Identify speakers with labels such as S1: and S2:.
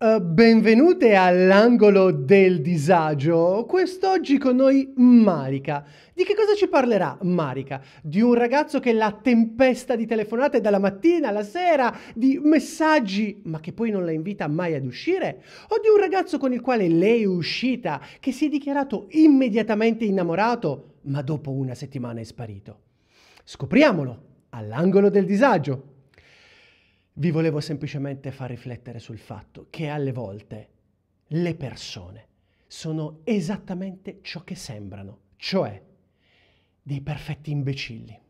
S1: Uh, benvenute all'angolo del disagio. Quest'oggi con noi Marica. Di che cosa ci parlerà Marica? Di un ragazzo che la tempesta di telefonate dalla mattina alla sera, di messaggi, ma che poi non la invita mai ad uscire? O di un ragazzo con il quale lei è uscita, che si è dichiarato immediatamente innamorato, ma dopo una settimana è sparito? Scopriamolo all'angolo del disagio. Vi volevo semplicemente far riflettere sul fatto che alle volte le persone sono esattamente ciò che sembrano, cioè dei perfetti imbecilli.